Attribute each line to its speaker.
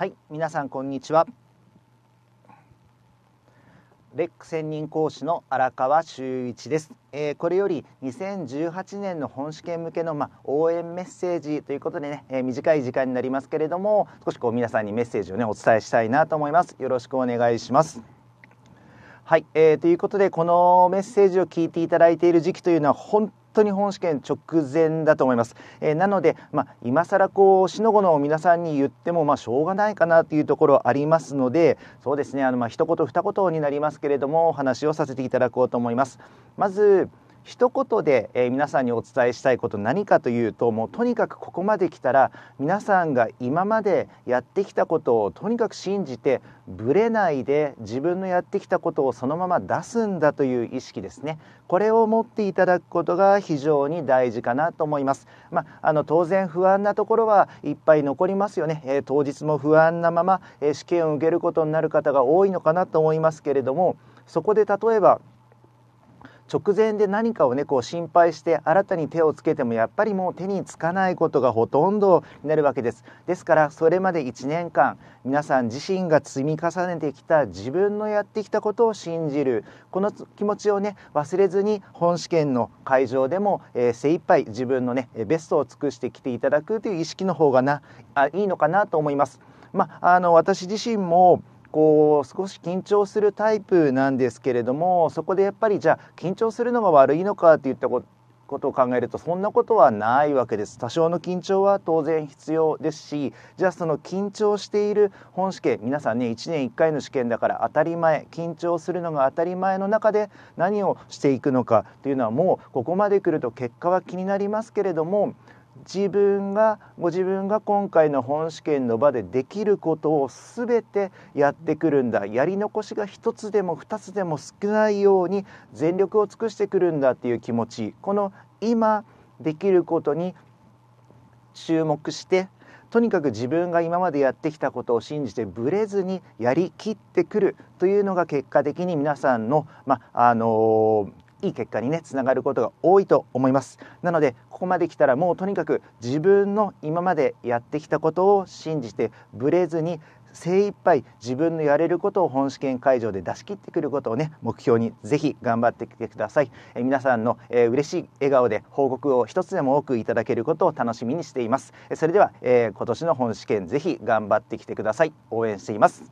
Speaker 1: はい皆さんこんにちはレック専任講師の荒川修一です、えー、これより2018年の本試験向けのまあ、応援メッセージということでね、えー、短い時間になりますけれども少しこう皆さんにメッセージをねお伝えしたいなと思いますよろしくお願いしますはい、えー、ということでこのメッセージを聞いていただいている時期というのは本当に本試験直前だと思います。えー、なので、まあ、今更こうしのごの皆さんに言っても、まあ、しょうがないかなというところありますのでそうですねあの、まあ、一言二言になりますけれどもお話をさせていただこうと思います。まず一言で、え皆さんにお伝えしたいこと何かというともうとにかくここまで来たら皆さんが今までやってきたことをとにかく信じてぶれないで自分のやってきたことをそのまま出すんだという意識ですねこれを持っていただくことが非常に大事かなと思います、まあ、あの当然不安なところはいっぱい残りますよね、えー、当日も不安なまま、えー、試験を受けることになる方が多いのかなと思いますけれどもそこで例えば直前で何かをねこう心配して新たに手をつけてもやっぱりもう手につかないことがほとんどになるわけですですからそれまで1年間皆さん自身が積み重ねてきた自分のやってきたことを信じるこの気持ちをね忘れずに本試験の会場でも、えー、精一杯自分のねベストを尽くしてきていただくという意識の方がなあいいのかなと思います。まあ、あの私自身もこう少し緊張するタイプなんですけれどもそこでやっぱりじゃあ緊張するのが悪いのかっていったことを考えるとそんなことはないわけです多少の緊張は当然必要ですしじゃあその緊張している本試験皆さんね1年1回の試験だから当たり前緊張するのが当たり前の中で何をしていくのかというのはもうここまで来ると結果は気になりますけれども自分がご自分が今回の本試験の場でできることを全てやってくるんだやり残しが1つでも2つでも少ないように全力を尽くしてくるんだっていう気持ちこの今できることに注目してとにかく自分が今までやってきたことを信じてブレずにやりきってくるというのが結果的に皆さんの,、まあのいい結果にねつながることが多いと思いますなのでここまできたらもうとにかく自分の今までやってきたことを信じてブレずに精一杯自分のやれることを本試験会場で出し切ってくることをね目標にぜひ頑張ってきてください、え皆さんの、えー、嬉しい笑顔で報告を一つでも多くいただけることを楽しみにしていますそれでは、えー、今年の本試験ぜひ頑張ってきてください応援しています